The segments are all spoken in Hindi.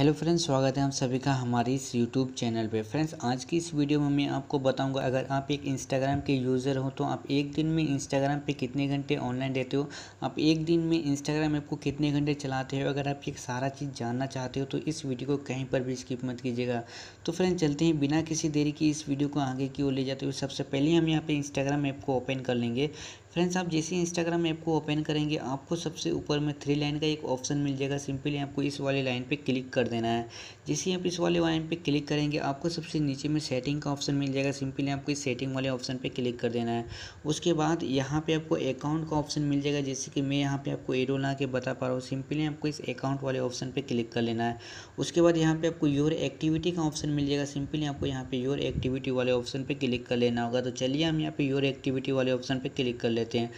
हेलो फ्रेंड्स स्वागत है आप सभी का हमारे इस यूट्यूब चैनल पे फ्रेंड्स आज की इस वीडियो में मैं आपको बताऊंगा अगर आप एक इंस्टाग्राम के यूज़र हो तो आप एक दिन में इंस्टाग्राम पे कितने घंटे ऑनलाइन रहते हो आप एक दिन में इंस्टाग्राम ऐप को कितने घंटे चलाते हो अगर आप एक सारा चीज़ जानना चाहते हो तो इस वीडियो को कहीं पर भी स्किप मत कीजिएगा तो फ्रेंड्स चलते हैं बिना किसी देरी की इस वीडियो को आगे की ओर ले जाते हो सबसे पहले हम यहाँ पर इंस्टाग्राम ऐप को ओपन कर लेंगे फ्रेंड्स आप जैसे ही इंस्टाग्राम ऐप को ओपन करेंगे आपको सबसे ऊपर में थ्री लाइन का एक ऑप्शन मिल जाएगा सिंपली आपको इस वाले लाइन पे क्लिक कर देना है जैसे ही आप इस वाले लाइन पे क्लिक करेंगे आपको सबसे नीचे में सेटिंग का ऑप्शन मिल जाएगा सिंपली आपको इस सेटिंग वाले ऑप्शन पे क्लिक कर देना है उसके बाद यहाँ पर आपको अकाउंट का ऑप्शन मिल जाएगा जैसे कि मैं यहाँ पर आपको एडो ला के बता पा रहा हूँ सिंपली आपको इस अकाउंट वाले ऑप्शन पर क्लिक कर लेना है उसके बाद यहाँ पर आपको योर एक्टिविटी का ऑप्शन मिल जाएगा सिंपली आपको यहाँ पर योर एक्टिविटी वाले ऑप्शन पर क्लिक कर लेना होगा तो चलिए हम यहाँ पर योर एक्टिविटी वाले ऑप्शन पर क्लिक कर लेते हैं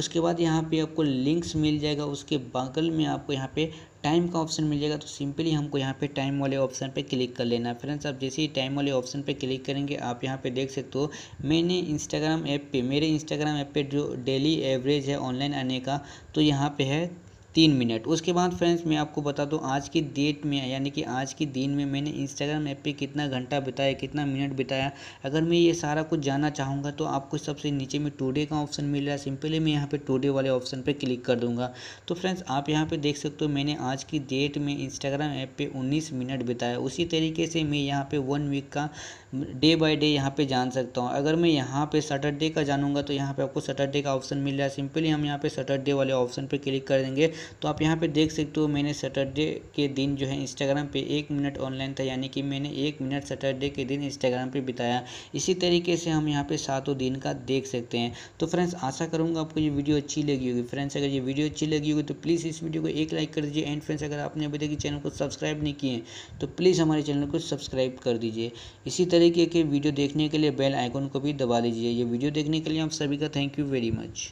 उसके बाद यहाँ पे आपको लिंक्स मिल जाएगा उसके बगल में आपको यहाँ पे टाइम का ऑप्शन मिल जाएगा तो सिंपली हमको यहाँ पे टाइम वाले ऑप्शन पे क्लिक कर लेना है फ्रेंड्स आप जैसे ही टाइम वाले ऑप्शन पे क्लिक करेंगे आप यहाँ पे देख सकते हो मैंने इंस्टाग्राम ऐप पे मेरे इंस्टाग्राम ऐप पे जो डेली एवरेज है ऑनलाइन आने का तो यहाँ पे है तीन मिनट उसके बाद फ्रेंड्स मैं आपको बता दूं आज की डेट में यानी कि आज के दिन में मैंने इंस्टाग्राम ऐप पे कितना घंटा बिताया कितना मिनट बिताया अगर मैं ये सारा कुछ जानना चाहूँगा तो आपको सबसे नीचे में टुडे का ऑप्शन मिल रहा है सिंपली मैं यहाँ पे टुडे वाले ऑप्शन पर क्लिक कर दूँगा तो फ्रेंड्स आप यहाँ पर देख सकते हो मैंने आज की डेट में इंस्टाग्राम ऐप पर उन्नीस मिनट बिताया उसी तरीके से मैं यहाँ पर वन वीक का डे बाई डे यहाँ पर जान सकता हूँ अगर मैं यहाँ पर सैटरडे का जानूँगा तो यहाँ पर आपको सैटरडे का ऑप्शन मिल रहा है सिंपली हम यहाँ पर सैटरडे वाले ऑप्शन पर क्लिक कर देंगे तो आप यहाँ पे देख सकते हो मैंने सैटरडे के दिन जो है इंस्टाग्राम पे एक मिनट ऑनलाइन था यानी कि मैंने एक मिनट सैटरडे के दिन इंस्टाग्राम पे बिताया इसी तरीके से हम यहाँ पे सातों दिन का देख सकते हैं तो फ्रेंड्स आशा करूँगा आपको ये वीडियो अच्छी लगी होगी फ्रेंड्स अगर ये वीडियो अच्छी लगी होगी तो प्लीज़ इस वीडियो को एक लाइक कर दीजिए एंड फ्रेंड्स अगर आपने अभी तक चैनल को सब्सक्राइब नहीं किए तो प्लीज़ हमारे चैनल को सब्सक्राइब कर दीजिए इसी तरीके के वीडियो देखने के लिए बेल आइकॉन को भी दबा दीजिए ये वीडियो देखने के लिए आप सभी का थैंक यू वेरी मच